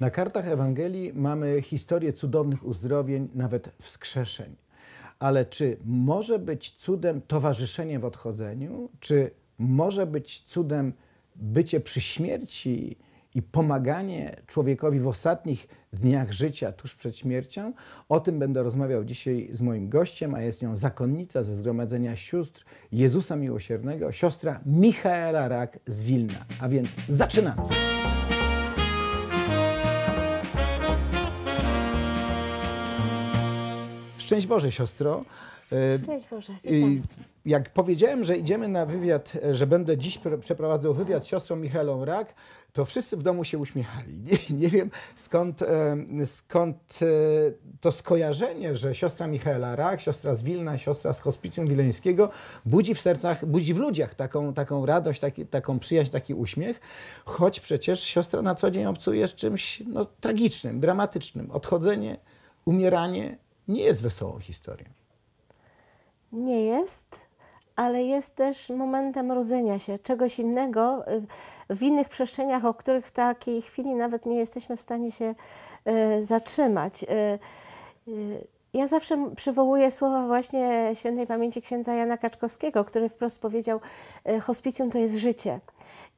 Na kartach Ewangelii mamy historię cudownych uzdrowień, nawet wskrzeszeń. Ale czy może być cudem towarzyszenie w odchodzeniu? Czy może być cudem bycie przy śmierci i pomaganie człowiekowi w ostatnich dniach życia, tuż przed śmiercią? O tym będę rozmawiał dzisiaj z moim gościem, a jest nią zakonnica ze Zgromadzenia Sióstr Jezusa Miłosiernego, siostra Michaela Rak z Wilna. A więc zaczynamy! Szczęść Boże, siostro. Y, Szczęść Boże, witam. Jak powiedziałem, że idziemy na wywiad, że będę dziś przeprowadzał wywiad z siostrą Michelą Rak, to wszyscy w domu się uśmiechali. Nie, nie wiem skąd, skąd e, to skojarzenie, że siostra Michaela Rak, siostra z Wilna, siostra z hospicjum wileńskiego budzi w sercach, budzi w ludziach taką, taką radość, taki, taką przyjaźń, taki uśmiech, choć przecież siostra na co dzień obcuje z czymś no, tragicznym, dramatycznym. Odchodzenie, umieranie, nie jest wesołą historią. Nie jest, ale jest też momentem rodzenia się, czegoś innego y, w innych przestrzeniach, o których w takiej chwili nawet nie jesteśmy w stanie się y, zatrzymać. Y, ja zawsze przywołuję słowa właśnie świętej pamięci księdza Jana Kaczkowskiego, który wprost powiedział: Hospicjum to jest życie.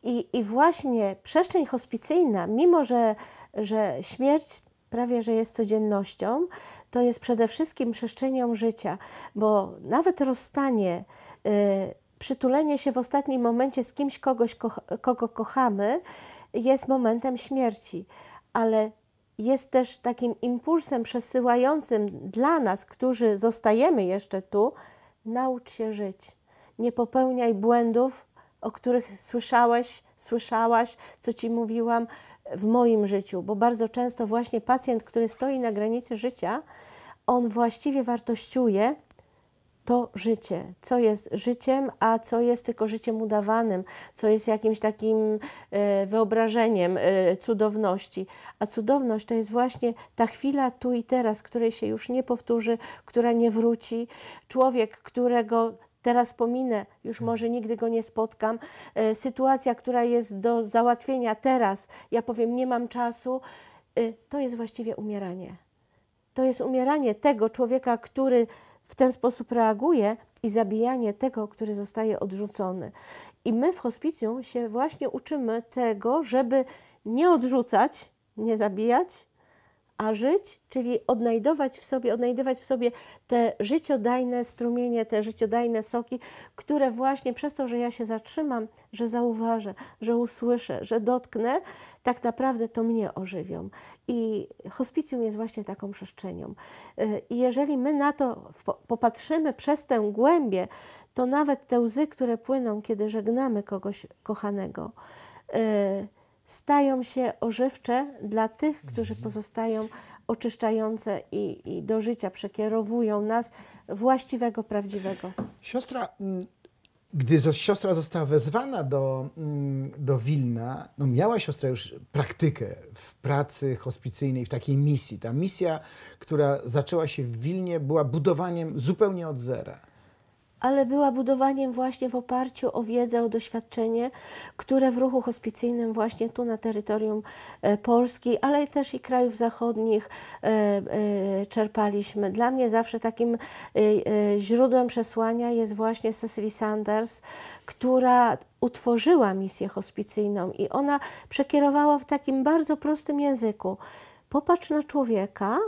I, i właśnie przestrzeń hospicyjna, mimo że, że śmierć prawie że jest codziennością, to jest przede wszystkim przestrzenią życia, bo nawet rozstanie, y, przytulenie się w ostatnim momencie z kimś, kogoś, kogo kochamy, jest momentem śmierci, ale jest też takim impulsem przesyłającym dla nas, którzy zostajemy jeszcze tu, naucz się żyć. Nie popełniaj błędów, o których słyszałeś, słyszałaś, co ci mówiłam, w moim życiu, bo bardzo często właśnie pacjent, który stoi na granicy życia, on właściwie wartościuje to życie, co jest życiem, a co jest tylko życiem udawanym, co jest jakimś takim e, wyobrażeniem e, cudowności. A cudowność to jest właśnie ta chwila tu i teraz, której się już nie powtórzy, która nie wróci. Człowiek, którego teraz pominę, już tak. może nigdy go nie spotkam, e, sytuacja, która jest do załatwienia teraz, ja powiem, nie mam czasu, e, to jest właściwie umieranie. To jest umieranie tego człowieka, który w ten sposób reaguje i zabijanie tego, który zostaje odrzucony. I my w hospicjum się właśnie uczymy tego, żeby nie odrzucać, nie zabijać, a żyć, czyli odnajdować w sobie, odnajdywać w sobie te życiodajne strumienie, te życiodajne soki, które właśnie przez to, że ja się zatrzymam, że zauważę, że usłyszę, że dotknę, tak naprawdę to mnie ożywią. I hospicjum jest właśnie taką przestrzenią. Y, I jeżeli my na to popatrzymy przez tę głębię, to nawet te łzy, które płyną, kiedy żegnamy kogoś kochanego, y, stają się ożywcze dla tych, którzy mhm. pozostają oczyszczające i, i do życia przekierowują nas właściwego, prawdziwego. Siostra, mm, gdy siostra została wezwana do, mm, do Wilna, no miała siostra już praktykę w pracy hospicyjnej, w takiej misji. Ta misja, która zaczęła się w Wilnie, była budowaniem zupełnie od zera ale była budowaniem właśnie w oparciu o wiedzę, o doświadczenie, które w ruchu hospicyjnym właśnie tu na terytorium e, Polski, ale też i krajów zachodnich e, e, czerpaliśmy. Dla mnie zawsze takim źródłem przesłania jest właśnie Cecily Sanders, która utworzyła misję hospicyjną i ona przekierowała w takim bardzo prostym języku. Popatrz na człowieka,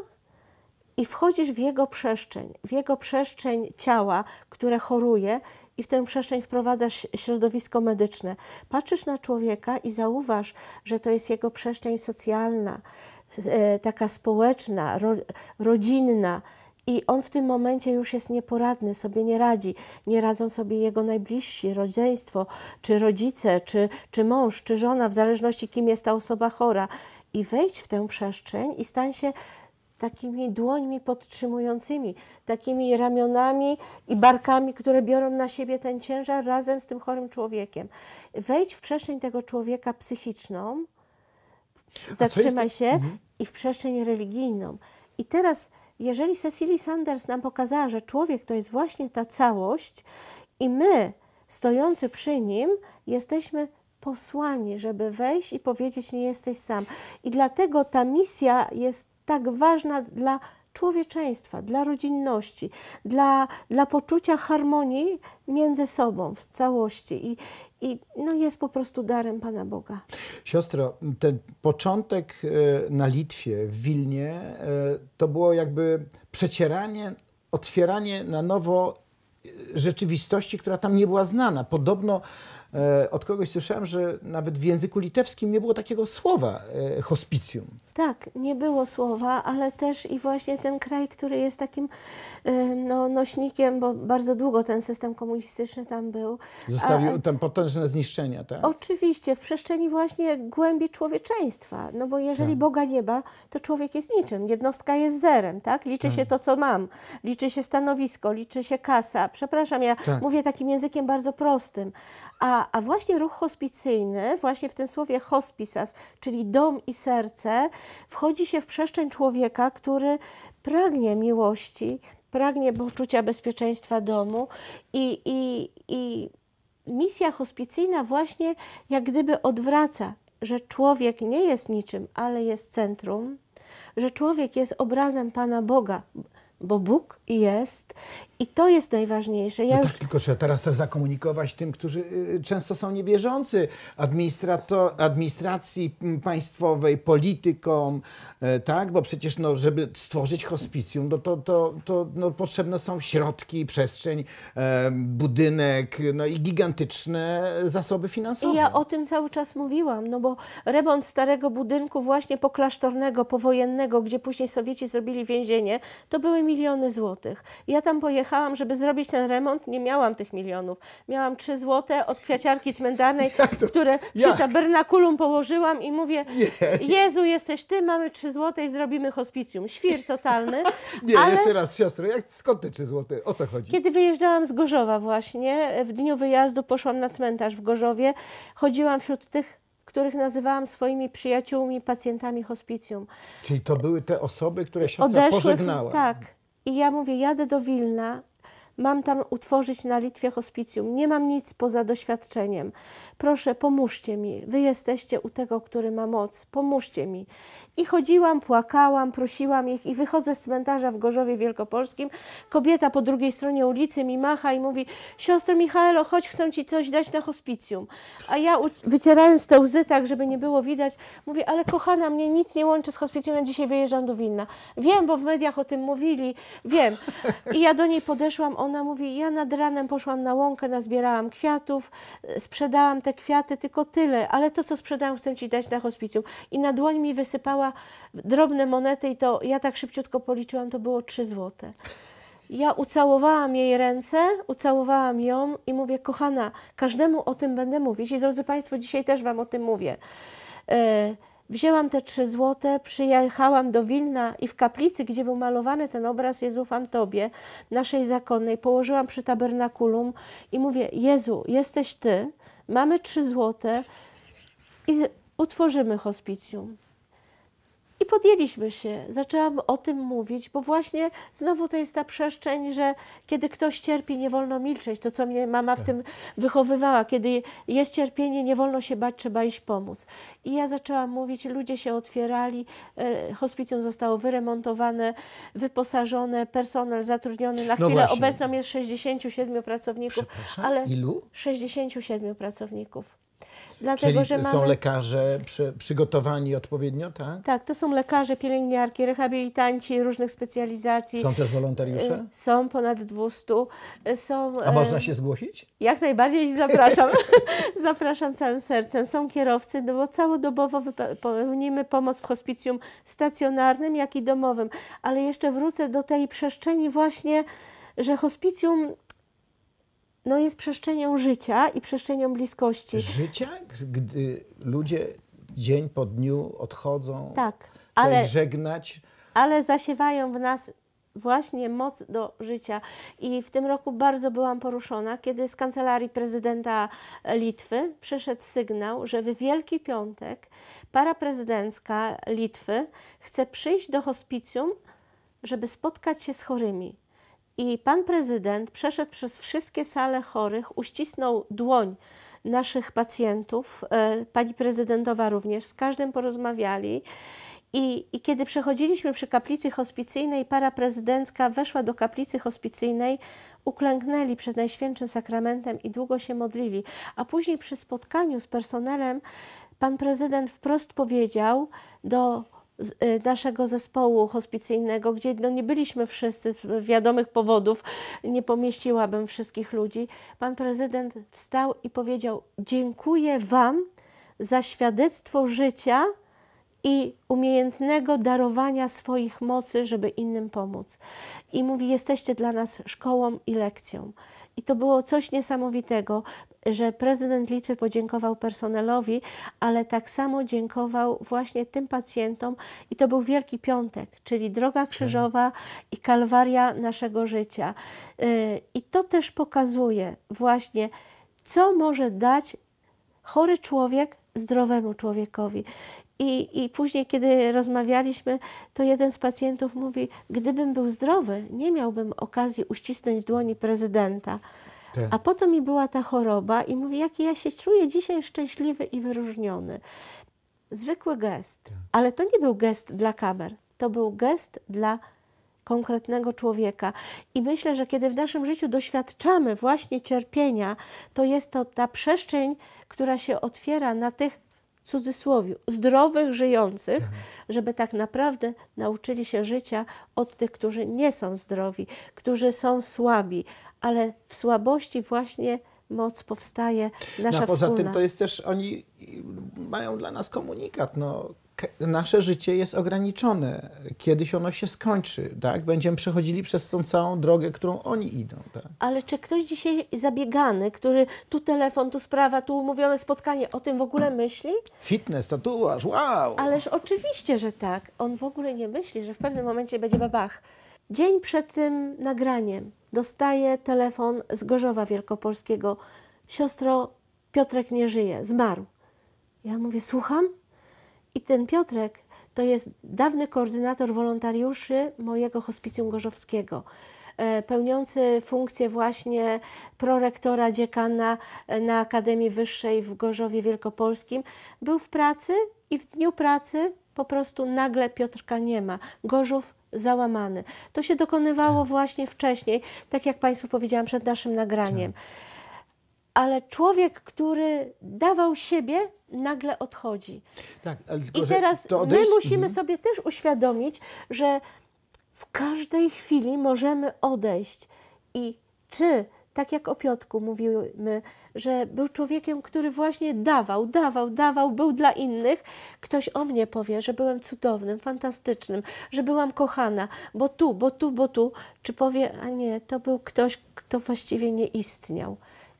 i wchodzisz w jego przestrzeń, w jego przestrzeń ciała, które choruje, i w tę przestrzeń wprowadzasz środowisko medyczne. Patrzysz na człowieka i zauważ, że to jest jego przestrzeń socjalna, e, taka społeczna, rodzinna. I on w tym momencie już jest nieporadny, sobie nie radzi. Nie radzą sobie jego najbliżsi, rodzeństwo, czy rodzice, czy, czy mąż, czy żona, w zależności kim jest ta osoba chora. I wejdź w tę przestrzeń i stań się takimi dłońmi podtrzymującymi, takimi ramionami i barkami, które biorą na siebie ten ciężar razem z tym chorym człowiekiem. Wejdź w przestrzeń tego człowieka psychiczną, zatrzymaj się mhm. i w przestrzeń religijną. I teraz, jeżeli Cecily Sanders nam pokazała, że człowiek to jest właśnie ta całość i my, stojący przy nim, jesteśmy posłani, żeby wejść i powiedzieć: Nie jesteś sam. I dlatego ta misja jest tak ważna dla człowieczeństwa, dla rodzinności, dla, dla poczucia harmonii między sobą w całości. I, i no jest po prostu darem Pana Boga. Siostro, ten początek e, na Litwie, w Wilnie, e, to było jakby przecieranie, otwieranie na nowo e, rzeczywistości, która tam nie była znana. Podobno E, od kogoś słyszałem, że nawet w języku litewskim nie było takiego słowa e, hospicjum. Tak, nie było słowa, ale też i właśnie ten kraj, który jest takim e, no, nośnikiem, bo bardzo długo ten system komunistyczny tam był. Zostawił tam potężne zniszczenia, tak? Oczywiście, w przestrzeni właśnie głębi człowieczeństwa, no bo jeżeli tak. Boga nie ma, to człowiek jest niczym, jednostka jest zerem, tak? Liczy tak. się to, co mam, liczy się stanowisko, liczy się kasa. Przepraszam, ja tak. mówię takim językiem bardzo prostym, a a, właśnie ruch hospicyjny, właśnie w tym słowie hospisas, czyli dom i serce, wchodzi się w przestrzeń człowieka, który pragnie miłości, pragnie poczucia bezpieczeństwa domu i, i, i misja hospicyjna właśnie jak gdyby odwraca, że człowiek nie jest niczym, ale jest centrum, że człowiek jest obrazem Pana Boga, bo Bóg jest i to jest najważniejsze. Ja no tak, tylko trzeba teraz zakomunikować tym, którzy y, często są niewierzący administrato... administracji państwowej, politykom, y, tak? Bo przecież, no, żeby stworzyć hospicjum, no, to, to, to no, potrzebne są środki, przestrzeń, budynek, no i gigantyczne zasoby finansowe. I ja o tym cały czas mówiłam, no bo remont starego budynku właśnie poklasztornego, powojennego, gdzie później Sowieci zrobili więzienie, to były mi miliony złotych. Ja tam pojechałam, żeby zrobić ten remont, nie miałam tych milionów. Miałam trzy złote od kwiaciarki cmentarnej, które przy tabernakulum położyłam i mówię, nie. Jezu, jesteś ty, mamy trzy złote i zrobimy hospicjum. Świr totalny. nie, ale... jeszcze raz, siostro, jak, skąd te trzy złote? O co chodzi? Kiedy wyjeżdżałam z Gorzowa właśnie, w dniu wyjazdu poszłam na cmentarz w Gorzowie, chodziłam wśród tych których nazywałam swoimi przyjaciółmi, pacjentami hospicjum. Czyli to były te osoby, które siostra Odeszły tak, i ja mówię, jadę do Wilna, mam tam utworzyć na Litwie hospicjum, nie mam nic poza doświadczeniem. Proszę, pomóżcie mi, wy jesteście u tego, który ma moc, pomóżcie mi. I chodziłam, płakałam, prosiłam ich i wychodzę z cmentarza w Gorzowie Wielkopolskim. Kobieta po drugiej stronie ulicy mi macha i mówi siostro Michaelo, chodź, chcę ci coś dać na hospicjum. A ja wycierając te łzy tak, żeby nie było widać, mówię, ale kochana, mnie nic nie łączy z hospicjum, ja dzisiaj wyjeżdżam do Wilna. Wiem, bo w mediach o tym mówili, wiem. I ja do niej podeszłam, ona mówi, ja nad ranem poszłam na łąkę, nazbierałam kwiatów, e, sprzedałam te kwiaty, tylko tyle, ale to, co sprzedałam, chcę ci dać na hospicjum. I na dłoń mi wysypała drobne monety i to ja tak szybciutko policzyłam, to było 3 złote. Ja ucałowałam jej ręce, ucałowałam ją i mówię, kochana, każdemu o tym będę mówić i drodzy Państwo, dzisiaj też Wam o tym mówię. E, wzięłam te trzy złote, przyjechałam do Wilna i w kaplicy, gdzie był malowany ten obraz Jezu Fan Tobie, naszej zakonnej, położyłam przy tabernakulum i mówię, Jezu, jesteś Ty, mamy trzy złote i utworzymy hospicjum. I podjęliśmy się, zaczęłam o tym mówić, bo właśnie znowu to jest ta przestrzeń, że kiedy ktoś cierpi, nie wolno milczeć. To, co mnie mama w tak. tym wychowywała, kiedy jest cierpienie, nie wolno się bać, trzeba iść pomóc. I ja zaczęłam mówić, ludzie się otwierali, e, hospicjum zostało wyremontowane, wyposażone, personel zatrudniony. Na no chwilę no obecną jest 67 pracowników, ale ilu? 67 pracowników. Dlatego, Czyli że mamy... są lekarze przy, przygotowani odpowiednio, tak? Tak, to są lekarze, pielęgniarki, rehabilitanci różnych specjalizacji. Są też wolontariusze? Y, są ponad 200. Y, są, A y, można się zgłosić? Jak najbardziej zapraszam. zapraszam całym sercem. Są kierowcy, no bo całodobowo pełnimy pomoc w hospicjum stacjonarnym, jak i domowym. Ale jeszcze wrócę do tej przestrzeni właśnie, że hospicjum no jest przestrzenią życia i przestrzenią bliskości. Życia, gdy ludzie dzień po dniu odchodzą, tak, ale, żegnać. Ale zasiewają w nas właśnie moc do życia. I w tym roku bardzo byłam poruszona, kiedy z kancelarii prezydenta Litwy przyszedł sygnał, że w Wielki Piątek para prezydencka Litwy chce przyjść do hospicjum, żeby spotkać się z chorymi. I pan prezydent przeszedł przez wszystkie sale chorych, uścisnął dłoń naszych pacjentów, e, pani prezydentowa również, z każdym porozmawiali. I, I, kiedy przechodziliśmy przy kaplicy hospicyjnej, para prezydencka weszła do kaplicy hospicyjnej, uklęknęli przed Najświętszym Sakramentem i długo się modlili. A później przy spotkaniu z personelem, pan prezydent wprost powiedział do Y, naszego zespołu hospicyjnego, gdzie no nie byliśmy wszyscy z wiadomych powodów, nie pomieściłabym wszystkich ludzi, pan prezydent wstał i powiedział: Dziękuję Wam za świadectwo życia i umiejętnego darowania swoich mocy, żeby innym pomóc. I mówi: Jesteście dla nas szkołą i lekcją. I to było coś niesamowitego, że prezydent Litwy podziękował personelowi, ale tak samo dziękował właśnie tym pacjentom i to był Wielki Piątek, czyli Droga Krzyżowa i Kalwaria naszego życia. Y, I to też pokazuje właśnie, co może dać chory człowiek zdrowemu człowiekowi. I, I później, kiedy rozmawialiśmy, to jeden z pacjentów mówi: Gdybym był zdrowy, nie miałbym okazji uścisnąć dłoni prezydenta. Tak. a A potem mi była ta choroba i mówi: Jaki ja się czuję dzisiaj szczęśliwy i wyróżniony. Zwykły gest, tak. ale to nie był gest dla kamer, to był gest dla konkretnego człowieka. I myślę, że kiedy w naszym życiu doświadczamy właśnie cierpienia, to jest to ta przestrzeń, która się otwiera na tych, w cudzysłowie, zdrowych, żyjących, tak. żeby tak naprawdę nauczyli się życia od tych, którzy nie są zdrowi, którzy są słabi, ale w słabości właśnie moc powstaje no nasza no, poza wspólna. tym to jest też, oni mają dla nas komunikat, no nasze życie jest ograniczone. Kiedyś ono się skończy, tak? Będziemy przechodzili przez tą całą drogę, którą oni idą, tak? Ale czy ktoś dzisiaj zabiegany, który tu telefon, tu sprawa, tu umówione spotkanie, o tym w ogóle myśli? Fitness, tatuaż, wow! Ależ oczywiście, że tak. On w ogóle nie myśli, że w pewnym momencie będzie babach. Dzień przed tym nagraniem dostaje telefon z Gorzowa Wielkopolskiego. Siostro, Piotrek nie żyje, zmarł. Ja mówię, słucham? I ten Piotrek to jest dawny koordynator wolontariuszy mojego hospicjum gorzowskiego e, pełniący funkcję właśnie prorektora, dziekana e, na Akademii Wyższej w Gorzowie Wielkopolskim, był w pracy i w dniu pracy po prostu nagle Piotrka nie ma. Gorzów załamany. To się dokonywało tak. właśnie wcześniej, tak jak Państwu powiedziałam przed naszym nagraniem. Tak ale człowiek, który dawał siebie, nagle odchodzi. Tak, tylko, I teraz odejść... my musimy mhm. sobie też uświadomić, że w każdej chwili możemy odejść. I czy, tak jak o Piotku mówimy, że był człowiekiem, który właśnie dawał, dawał, dawał, był dla innych, ktoś o mnie powie, że byłem cudownym, fantastycznym, że byłam kochana, bo tu, bo tu, bo tu, czy powie, a nie, to był ktoś, kto właściwie nie istniał.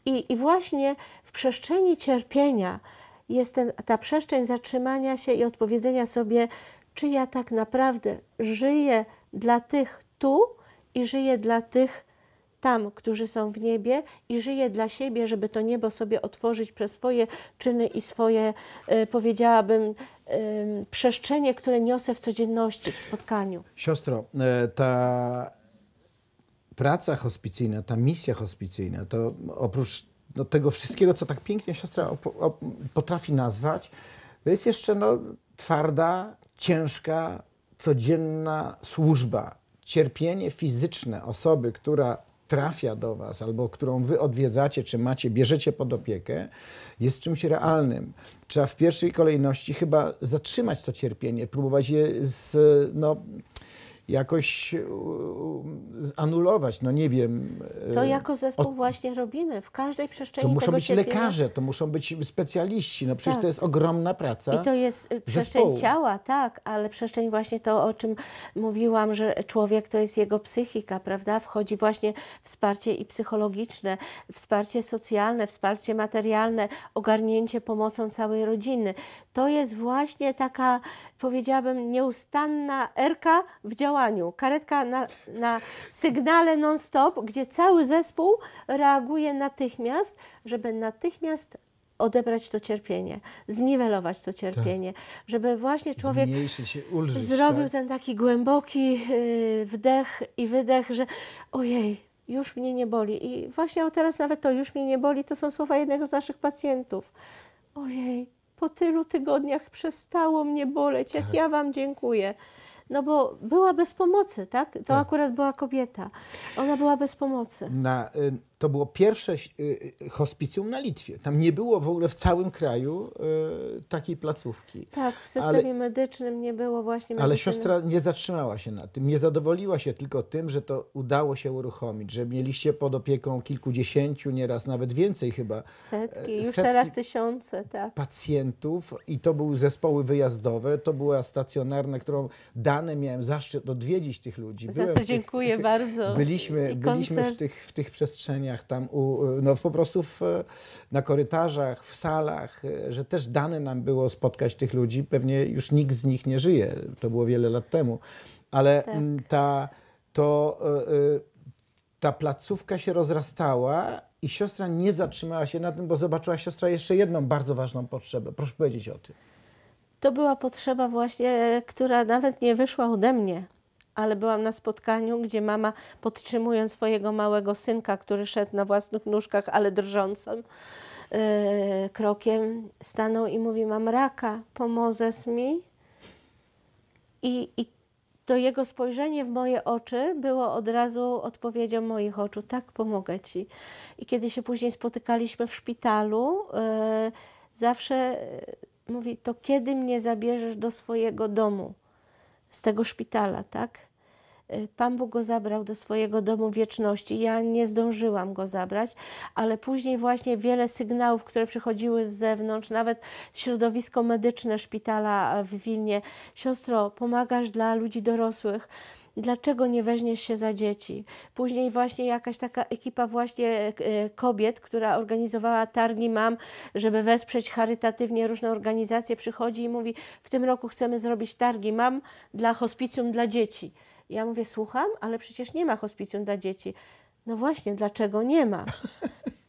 I, i właśnie w przestrzeni cierpienia jest ten, ta przestrzeń zatrzymania się i odpowiedzenia sobie, czy ja tak naprawdę żyję dla tych tu i żyję dla tych tam, którzy są w niebie i żyję dla siebie, żeby to niebo sobie otworzyć przez swoje czyny i swoje, y, powiedziałabym, y, przestrzenie, które niosę w codzienności, w spotkaniu. Siostro, e, ta praca hospicyjna, ta misja hospicyjna, to oprócz no, tego wszystkiego, co tak pięknie siostra potrafi nazwać, to jest jeszcze no, twarda, ciężka, codzienna służba. Cierpienie fizyczne osoby, która trafia do Was albo którą Wy odwiedzacie, czy macie, bierzecie pod opiekę, jest czymś realnym. Trzeba w pierwszej kolejności chyba zatrzymać to cierpienie, próbować je z, no, jakoś e, anulować. No nie wiem. E, to jako zespół od... właśnie robimy. W każdej przestrzeni To muszą być cierpienia... lekarze, to muszą być specjaliści. No przecież tak. to jest ogromna praca I to jest e, przestrzeń zespołu. ciała, tak, ale przestrzeń właśnie to, o czym mówiłam, że człowiek to jest jego psychika, prawda? Wchodzi właśnie wsparcie i psychologiczne, wsparcie socjalne, wsparcie materialne, ogarnięcie pomocą całej rodziny. To jest właśnie taka, powiedziałabym, nieustanna erka w działaniu działaniu. Karetka na, na sygnale non-stop, gdzie cały zespół reaguje natychmiast, żeby natychmiast odebrać to cierpienie, zniwelować to cierpienie, tak. żeby właśnie człowiek ulżyć, zrobił tak? ten taki głęboki y, wdech i wydech, że ojej, już mnie nie boli. I właśnie o teraz nawet to już mnie nie boli, to są słowa jednego z naszych pacjentów. Ojej, po tylu tygodniach przestało mnie boleć, jak tak. ja Wam dziękuję no bo była bez pomocy, tak? To tak. akurat była kobieta. Ona była bez pomocy. Na, y, to było pierwsze y, y, hospicjum na Litwie. Tam nie było w ogóle w całym kraju y, takiej placówki. Tak, w systemie ale, medycznym nie było właśnie medycyny. Ale siostra nie zatrzymała się na tym, nie zadowoliła się tylko tym, że to udało się uruchomić, że mieliście pod opieką kilkudziesięciu, nieraz nawet więcej chyba. E, setki, już setki teraz tysiące, tak. Pacjentów i to były zespoły wyjazdowe, to była stacjonarna, którą dane miałem zaszczyt odwiedzić tych ludzi. Byłem dziękuję tych, bardzo. Byliśmy, byliśmy w tych, w tych przestrzeniach pomieszczeniach, tam u, e, no po prostu w, e, na korytarzach, w salach, e, że też dane nam było spotkać tych ludzi. Pewnie już nikt z nich nie żyje, to było wiele lat temu, ale tak. ta, to, ta placówka się rozrastała i siostra nie zatrzymała się na tym, bo zobaczyła siostra jeszcze jedną bardzo ważną potrzebę. Proszę powiedzieć o tym. To była potrzeba właśnie, która nawet nie wyszła ode mnie ale byłam na spotkaniu, gdzie mama, podtrzymując swojego małego synka, który szedł na własnych nóżkach, ale drżącym yy, krokiem, stanął i mówi: Mam raka, pomożesz mi? I, I to jego spojrzenie w moje oczy było od razu odpowiedzią moich oczu: Tak, pomogę ci. I kiedy się później spotykaliśmy w szpitalu, yy, zawsze e, mówi: To kiedy mnie zabierzesz do swojego domu? z tego szpitala, tak? Y, Pan Bóg go zabrał do swojego domu wieczności. Ja nie zdążyłam go zabrać, ale później właśnie wiele sygnałów, które przychodziły z zewnątrz, nawet środowisko medyczne szpitala w Wilnie, siostro, pomagasz dla ludzi dorosłych dlaczego nie weźmiesz się za dzieci? Później właśnie jakaś taka ekipa właśnie e, kobiet, która organizowała targi mam, żeby wesprzeć charytatywnie różne organizacje, przychodzi i mówi, w tym roku chcemy zrobić targi mam dla hospicjum dla dzieci. Ja mówię, słucham, ale przecież nie ma hospicjum dla dzieci. No właśnie, dlaczego nie ma?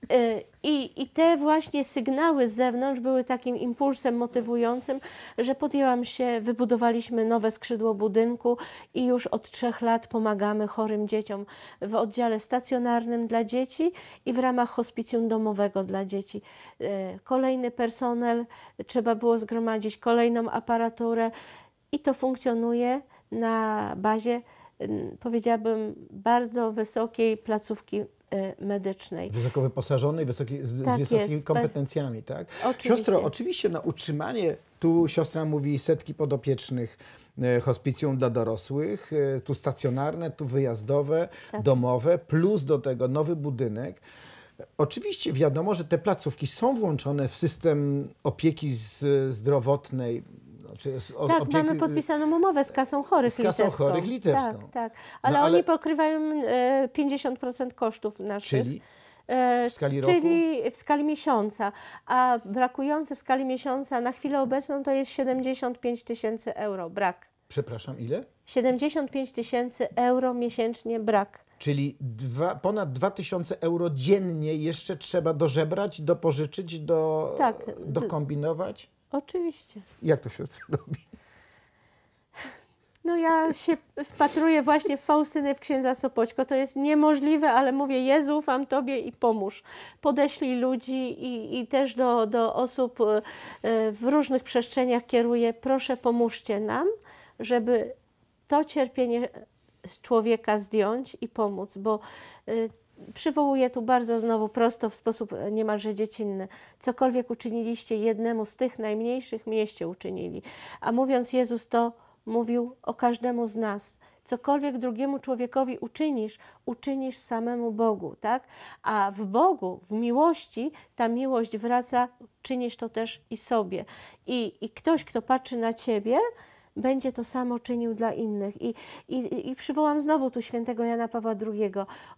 Y, I, I te właśnie sygnały z zewnątrz były takim impulsem motywującym, że podjęłam się, wybudowaliśmy nowe skrzydło budynku i już od trzech lat pomagamy chorym dzieciom w oddziale stacjonarnym dla dzieci i w ramach hospicjum domowego dla dzieci. Y, kolejny personel, trzeba było zgromadzić kolejną aparaturę i to funkcjonuje na bazie powiedziałabym, bardzo wysokiej placówki y, medycznej. Wysoko wyposażonej, wysoki, z, tak z wysokimi jest. kompetencjami, tak? Oczywiście. Siostro, oczywiście na utrzymanie, tu siostra mówi setki podopiecznych, e, hospicjum dla dorosłych, e, tu stacjonarne, tu wyjazdowe, tak. domowe, plus do tego nowy budynek. Oczywiście wiadomo, że te placówki są włączone w system opieki zdrowotnej znaczy o, tak, opieki... mamy podpisaną umowę z kasą chorych z kasą litewską. chorych litewską. Tak, tak. No ale, no, ale... oni pokrywają 50% e, kosztów naszych. Czyli? E, w skali roku? Czyli w skali miesiąca, a brakujące w skali miesiąca na chwilę obecną to jest 75 tysięcy euro brak. Przepraszam, ile? 75 tysięcy euro miesięcznie brak. Czyli dwa, ponad 2000 euro dziennie jeszcze trzeba dożebrać, dopożyczyć, do, tak, dokombinować? Oczywiście. Jak to siostra robi? No ja się wpatruję właśnie w Faustynę, w księdza Sopoćko. To jest niemożliwe, ale mówię, Jezu, wam Tobie i pomóż. Podeślij ludzi i, i też do, do osób e, w różnych przestrzeniach kieruję. Proszę, pomóżcie nam, żeby to cierpienie z człowieka zdjąć i pomóc, bo e, Przywołuję tu bardzo znowu prosto, w sposób e, niemalże dziecinny. Cokolwiek uczyniliście jednemu z tych najmniejszych, mieście uczynili. A mówiąc Jezus to, mówił o każdemu z nas cokolwiek drugiemu człowiekowi uczynisz, uczynisz samemu Bogu, tak? A w Bogu, w miłości, ta miłość wraca, czynisz to też i sobie. I, i ktoś, kto patrzy na ciebie, będzie to samo czynił dla innych. I, i, i przywołam znowu tu świętego Jana Pawła II.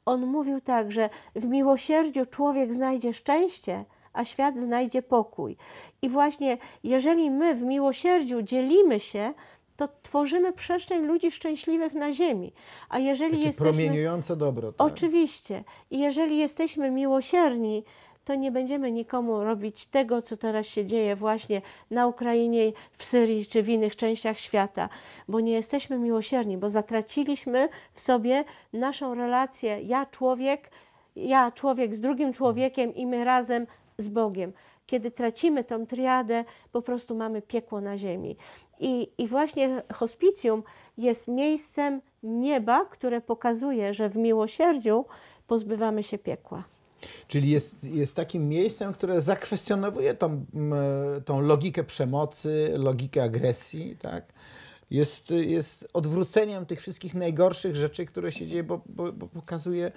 On mówił tak, że w miłosierdziu człowiek znajdzie szczęście, a świat znajdzie pokój. I właśnie jeżeli my w miłosierdziu dzielimy się, to tworzymy przestrzeń ludzi szczęśliwych na ziemi. A jeżeli Takie jesteśmy promieniujące dobro. Tak? Oczywiście. I jeżeli jesteśmy miłosierni, to nie będziemy nikomu robić tego, co teraz się dzieje właśnie na Ukrainie, w Syrii czy w innych częściach świata, bo nie jesteśmy miłosierni, bo zatraciliśmy w sobie naszą relację ja człowiek, ja człowiek z drugim człowiekiem i my razem z Bogiem. Kiedy tracimy tą triadę, po prostu mamy piekło na ziemi. I, i właśnie hospicjum jest miejscem nieba, które pokazuje, że w miłosierdziu pozbywamy się piekła. Czyli jest, jest takim miejscem, które zakwestionowuje tą, tą logikę przemocy, logikę agresji, tak? Jest, jest odwróceniem tych wszystkich najgorszych rzeczy, które się dzieje, bo, bo, bo pokazuje,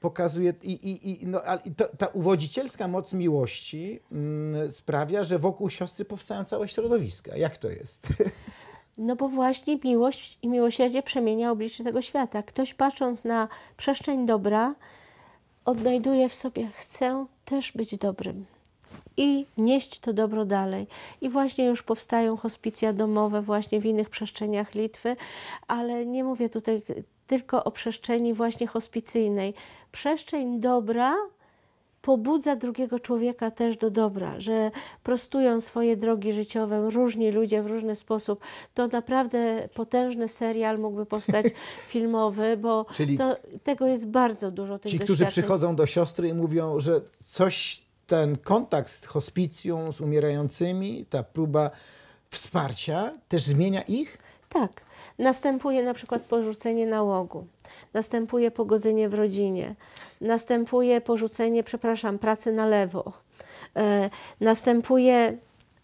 pokazuje i, i, i, no, i to, ta uwodzicielska moc miłości mm, sprawia, że wokół siostry powstają całe środowiska. Jak to jest? No bo właśnie miłość i miłosierdzie przemienia oblicze tego świata. Ktoś patrząc na przestrzeń dobra, odnajduję w sobie, chcę też być dobrym i nieść to dobro dalej. I właśnie już powstają hospicja domowe właśnie w innych przestrzeniach Litwy, ale nie mówię tutaj tylko o przestrzeni właśnie hospicyjnej. Przestrzeń dobra, pobudza drugiego człowieka też do dobra, że prostują swoje drogi życiowe różni ludzie w różny sposób. To naprawdę potężny serial mógłby powstać filmowy, bo to, tego jest bardzo dużo. Tych ci, którzy przychodzą do siostry i mówią, że coś, ten kontakt z hospicją, z umierającymi, ta próba wsparcia też zmienia ich? Tak. Następuje na przykład porzucenie nałogu, następuje pogodzenie w rodzinie, następuje porzucenie, przepraszam, pracy na lewo, e, następuje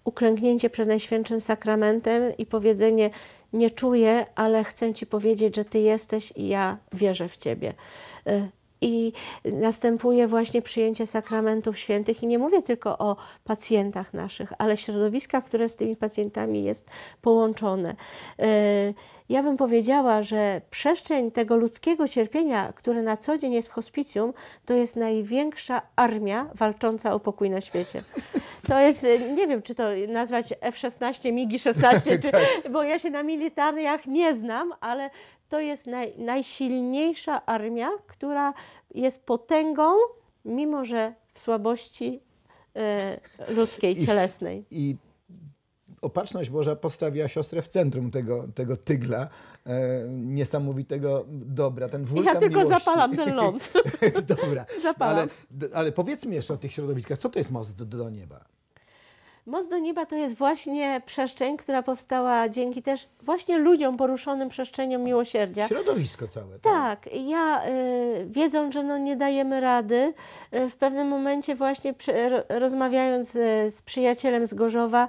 uklęknięcie przed Najświętszym Sakramentem i powiedzenie: Nie czuję, ale chcę Ci powiedzieć, że Ty jesteś i ja wierzę w Ciebie. E, i następuje właśnie przyjęcie sakramentów świętych. I nie mówię tylko o pacjentach naszych, ale środowiska, które z tymi pacjentami jest połączone. E, ja bym powiedziała, że przestrzeń tego ludzkiego cierpienia, które na co dzień jest w hospicjum, to jest największa armia walcząca o pokój na świecie. To jest, nie wiem, czy to nazwać F-16, MIGI-16, tak. bo ja się na militarnych nie znam, ale to jest naj, najsilniejsza armia, która jest potęgą, mimo że w słabości y, ludzkiej, I, cielesnej. I opatrzność Boża postawiła siostrę w centrum tego, tego tygla e, niesamowitego dobra, ten wulkan Ja tylko miłości. zapalam ten ląd. Dobra, zapalam. Ale, ale powiedzmy jeszcze o tych środowiskach. Co to jest most do, do nieba? Moc do nieba to jest właśnie przestrzeń, która powstała dzięki też właśnie ludziom poruszonym przestrzenią miłosierdzia. Środowisko całe. Tak, tak ja y, wiedząc, że no nie dajemy rady, y, w pewnym momencie właśnie przy, rozmawiając z, y, z przyjacielem z Gorzowa,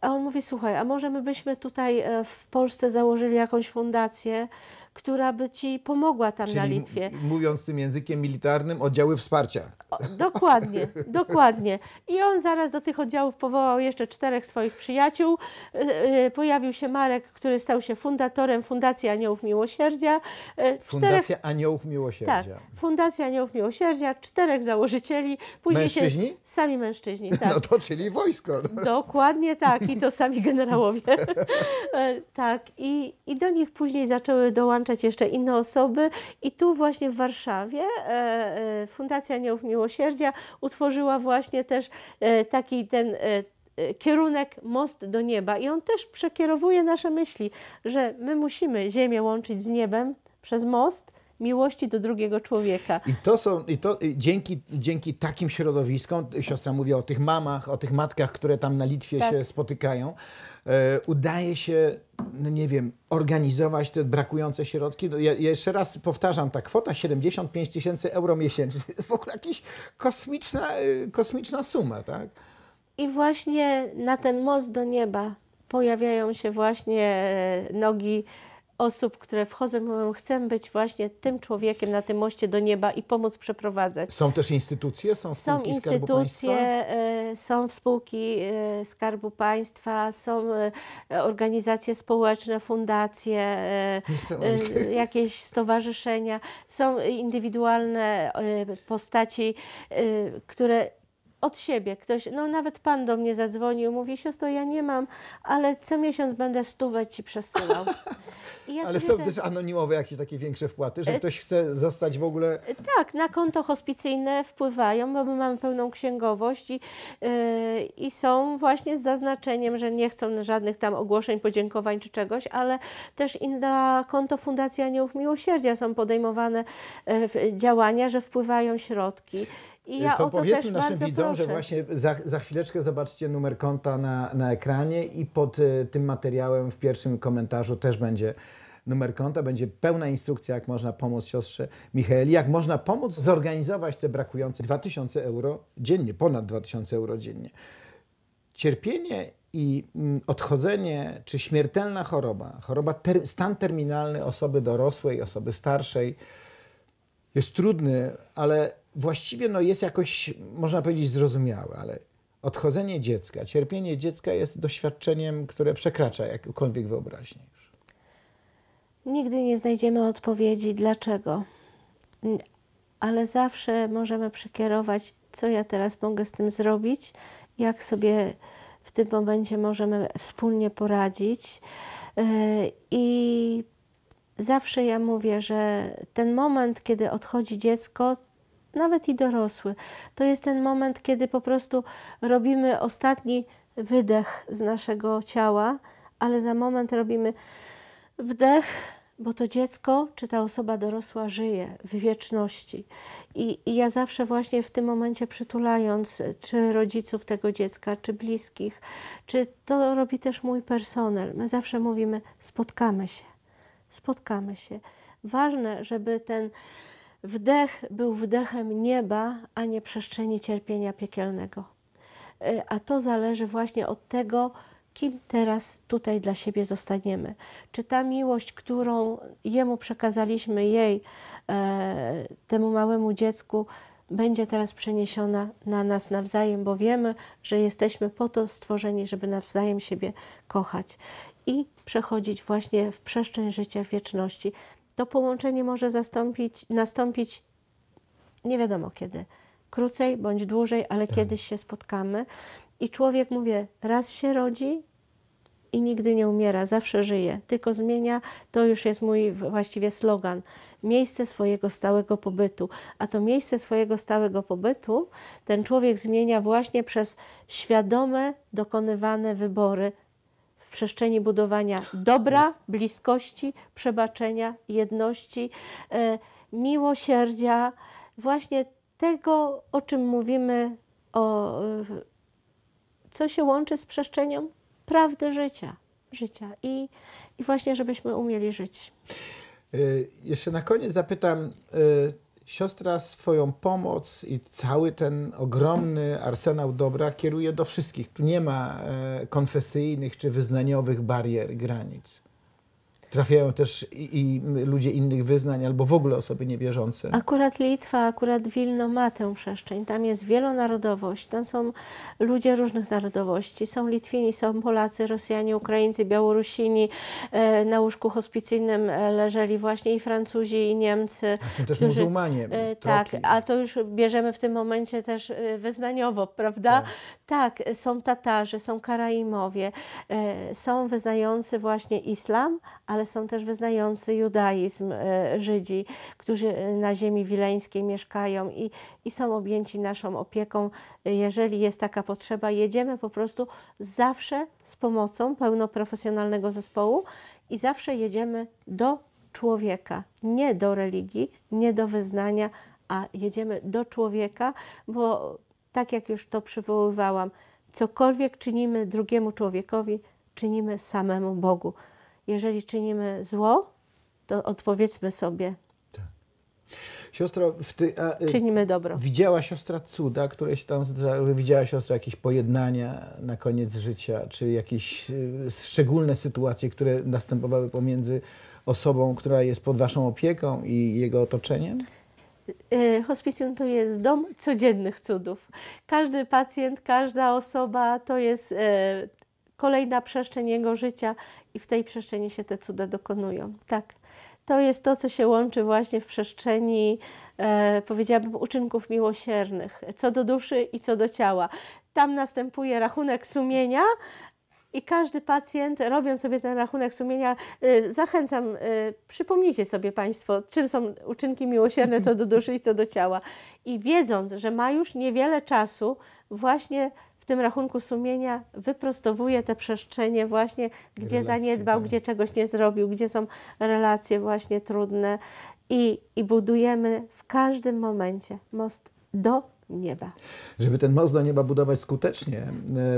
a on mówi, słuchaj, a może my byśmy tutaj y, w Polsce założyli jakąś fundację, która by ci pomogła tam Czyli na Litwie. Mówiąc tym językiem militarnym, oddziały wsparcia. O, dokładnie, dokładnie. I on zaraz do tych oddziałów powołał jeszcze czterech swoich przyjaciół. E, e, pojawił się Marek, który stał się fundatorem Fundacji Aniołów Miłosierdzia. E, Fundacja Aniołów Miłosierdzia. Tak, Fundacja Aniołów Miłosierdzia, czterech założycieli. Później mężczyźni? Się... Sami mężczyźni, tak. No to czyli wojsko. Dokładnie tak i to sami generałowie. tak i, i do nich później zaczęły dołączać jeszcze inne osoby i tu właśnie w Warszawie e, e, Fundacja Aniołów Miłosierdzia utworzyła właśnie też e, taki ten kierunek most do nieba i on też przekierowuje nasze myśli, że my musimy ziemię łączyć z niebem przez most, miłości do drugiego człowieka. I to są, i to dzięki, dzięki takim środowiskom, siostra mówi o tych mamach, o tych matkach, które tam na Litwie tak. się spotykają, e, udaje się, no nie wiem, organizować te brakujące środki. No, ja, ja jeszcze raz powtarzam, ta kwota 75 tysięcy euro miesięcznie jest w ogóle jakaś kosmiczna, e, kosmiczna suma, tak? I właśnie na ten most do nieba pojawiają się właśnie e, nogi osób, które wchodzą, mówią, chcę być właśnie tym człowiekiem na tym moście do nieba i pomóc przeprowadzać. Są też instytucje? Są spółki są Skarbu Państwa? E, są spółki e, Skarbu Państwa, są e, organizacje społeczne, fundacje, jakieś stowarzyszenia, są indywidualne postaci, które od siebie. Ktoś, no nawet pan do mnie zadzwonił, mówi, siostro, ja nie mam, ale co miesiąc będę stówę ci przesyłał. Ja ale są ten... też anonimowe jakieś takie większe wpłaty, że e, ktoś chce zostać w ogóle... Tak, na konto hospicyjne wpływają, bo my mamy pełną księgowość i, yy, i są właśnie z zaznaczeniem, że nie chcą żadnych tam ogłoszeń, podziękowań czy czegoś, ale też i na konto Fundacji Aniołów Miłosierdzia są podejmowane yy, działania, że wpływają środki. I y, ja to, powiedzmy naszym widzom, proszę. że właśnie za, za, chwileczkę zobaczycie numer konta na, na ekranie i pod y, tym materiałem w pierwszym komentarzu też będzie numer konta, będzie pełna instrukcja, jak można pomóc siostrze Micheli, jak można pomóc zorganizować te brakujące 2000 euro dziennie, ponad 2000 euro dziennie. Cierpienie i mm, odchodzenie, czy śmiertelna choroba, choroba ter stan terminalny osoby dorosłej, osoby starszej jest trudny, ale właściwie no, jest jakoś, można powiedzieć, zrozumiałe, ale odchodzenie dziecka, cierpienie dziecka jest doświadczeniem, które przekracza jakąkolwiek wyobraźnię. Już. Nigdy nie znajdziemy odpowiedzi dlaczego, ale zawsze możemy przekierować, co ja teraz mogę z tym zrobić, jak sobie w tym momencie możemy wspólnie poradzić. E, I zawsze ja mówię, że ten moment, kiedy odchodzi dziecko, nawet i dorosły. To jest ten moment, kiedy po prostu robimy ostatni wydech z naszego ciała, ale za moment robimy wdech, bo to dziecko czy ta osoba dorosła żyje w wieczności. I, I, ja zawsze właśnie w tym momencie przytulając e, czy rodziców tego dziecka, czy bliskich, czy to robi też mój personel, my zawsze mówimy: spotkamy się, spotkamy się. Ważne, żeby ten Wdech był wdechem nieba, a nie przestrzeni cierpienia piekielnego. E, a to zależy właśnie od tego, kim teraz tutaj dla siebie zostaniemy. Czy ta miłość, którą jemu przekazaliśmy, jej, e, temu małemu dziecku, będzie teraz przeniesiona na nas nawzajem, bo wiemy, że jesteśmy po to stworzeni, żeby nawzajem siebie kochać i przechodzić właśnie w przestrzeń życia w wieczności to połączenie może zastąpić, nastąpić nie wiadomo kiedy. Krócej bądź dłużej, ale tak. kiedyś się spotkamy. I człowiek, mówię, raz się rodzi i nigdy nie umiera, zawsze żyje, tylko zmienia, to już jest mój właściwie slogan, miejsce swojego stałego pobytu. A to miejsce swojego stałego pobytu ten człowiek zmienia właśnie przez świadome, dokonywane wybory przestrzeni budowania dobra, bliskości, przebaczenia, jedności, e, miłosierdzia, właśnie tego, o czym mówimy, o, co się łączy z przestrzenią prawdy życia. życia. I, I właśnie, żebyśmy umieli żyć. E, jeszcze na koniec zapytam, e, siostra swoją pomoc i cały ten ogromny arsenał dobra kieruje do wszystkich. Tu nie ma e, konfesyjnych czy wyznaniowych barier, granic. Trafiają też i, i, ludzie innych wyznań albo w ogóle osoby niewierzące. Akurat Litwa, akurat Wilno ma tę przestrzeń. Tam jest wielonarodowość, tam są ludzie różnych narodowości. Są Litwini, są Polacy, Rosjanie, Ukraińcy, Białorusini. E, na łóżku hospicyjnym e, leżeli właśnie i Francuzi, i Niemcy. A są też którzy, muzułmanie. E, tak, a to już bierzemy w tym momencie też wyznaniowo, prawda? Tak, tak są Tatarzy, są Karaimowie, są wyznający właśnie islam, ale ale są też wyznający judaizm e, Żydzi, którzy e, na ziemi wileńskiej mieszkają i, i są objęci naszą opieką. E, jeżeli jest taka potrzeba, jedziemy po prostu zawsze z pomocą pełnoprofesjonalnego zespołu i zawsze jedziemy do człowieka, nie do religii, nie do wyznania, a jedziemy do człowieka, bo tak jak już to przywoływałam, cokolwiek czynimy drugiemu człowiekowi, czynimy samemu Bogu jeżeli czynimy zło, to odpowiedzmy sobie. Tak. Siostro, ty, a, y, czynimy dobro. Widziała siostra cuda, które się tam zdarzały? Widziała siostra jakieś pojednania na koniec życia, czy jakieś y, szczególne sytuacje, które następowały pomiędzy osobą, która jest pod waszą opieką i jego otoczeniem? Y, y, hospicjum to jest dom codziennych cudów. Każdy pacjent, każda osoba to jest kolejna przestrzeń jego życia i w tej przestrzeni się te cuda dokonują. Tak. To jest to, co się łączy właśnie w przestrzeni, e, powiedziałabym, uczynków miłosiernych, co do duszy i co do ciała. Tam następuje rachunek sumienia, i każdy pacjent, robiąc sobie ten rachunek sumienia, e, zachęcam, e, przypomnijcie sobie Państwo, czym są uczynki miłosierne co do duszy i co do ciała. I wiedząc, że ma już niewiele czasu, właśnie w tym rachunku sumienia wyprostowuje te przestrzenie właśnie, gdzie relacje, zaniedbał, tak. gdzie czegoś nie zrobił, gdzie są relacje właśnie trudne i, i budujemy w każdym momencie most do nieba. Żeby ten most do nieba budować skutecznie,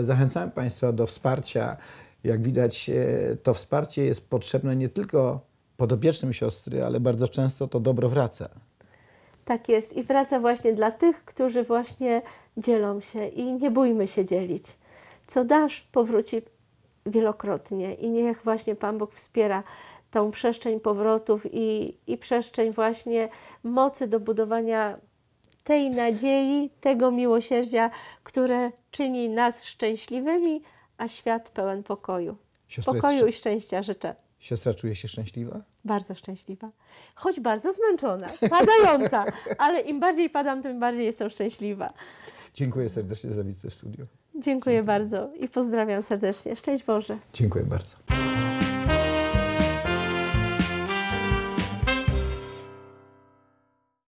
e, zachęcam Państwa do wsparcia. Jak widać, e, to wsparcie jest potrzebne nie tylko podobiecznym siostry, ale bardzo często to dobro wraca. Tak jest i wraca właśnie dla tych, którzy właśnie dzielą się i nie bójmy się dzielić. Co dasz, powróci wielokrotnie i niech właśnie Pan Bóg wspiera tą przestrzeń powrotów i, i przestrzeń właśnie mocy do budowania tej nadziei, tego miłosierdzia, które czyni nas szczęśliwymi, a świat pełen pokoju. Siostra pokoju i szczęścia życzę. Siostra czuje się szczęśliwa? Bardzo szczęśliwa. Choć bardzo zmęczona, padająca, ale im bardziej padam, tym bardziej jestem szczęśliwa. Dziękuję serdecznie za wizytę w Dziękuję, Dziękuję bardzo i pozdrawiam serdecznie. Szczęść Boże. Dziękuję bardzo.